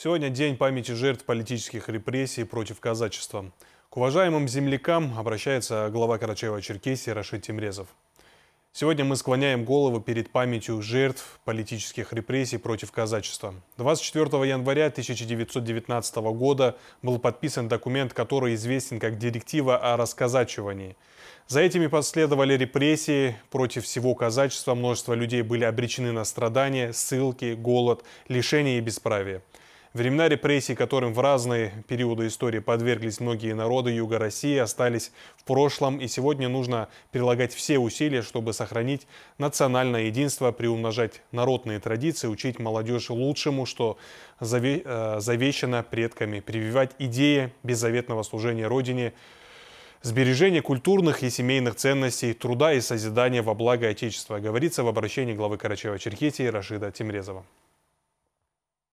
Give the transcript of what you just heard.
Сегодня день памяти жертв политических репрессий против казачества. К уважаемым землякам обращается глава Карачаева-Черкесии Рашид Тимрезов. Сегодня мы склоняем головы перед памятью жертв политических репрессий против казачества. 24 января 1919 года был подписан документ, который известен как «Директива о расказачивании». За этими последовали репрессии против всего казачества, множество людей были обречены на страдания, ссылки, голод, лишение и бесправие. Времена репрессий, которым в разные периоды истории подверглись многие народы Юга России, остались в прошлом, и сегодня нужно прилагать все усилия, чтобы сохранить национальное единство, приумножать народные традиции, учить молодежь лучшему, что заве э, завещано предками, прививать идеи беззаветного служения Родине, сбережение культурных и семейных ценностей, труда и созидания во благо Отечества, говорится в обращении главы Карачаева-Черкесии Рашида Тимрезова.